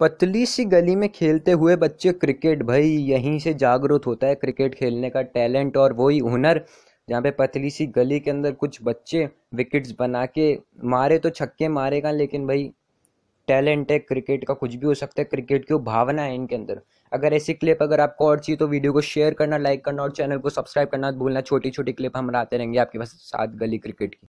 पतली सी गली में खेलते हुए बच्चे क्रिकेट भाई यहीं से जागरूक होता है क्रिकेट खेलने का टैलेंट और वही हुनर जहाँ पे पतली सी गली के अंदर कुछ बच्चे विकेट्स बना के मारे तो छक्के मारेगा लेकिन भाई टैलेंट है क्रिकेट का कुछ भी हो सकता है क्रिकेट की भावना है इनके अंदर अगर ऐसी क्लिप अगर आपको और चाहिए तो वीडियो को शेयर करना लाइक करना और चैनल को सब्सक्राइब करना भूलना छोटी छोटी क्लिप हम लाते रहेंगे आपके पास सात गली क्रिकेट की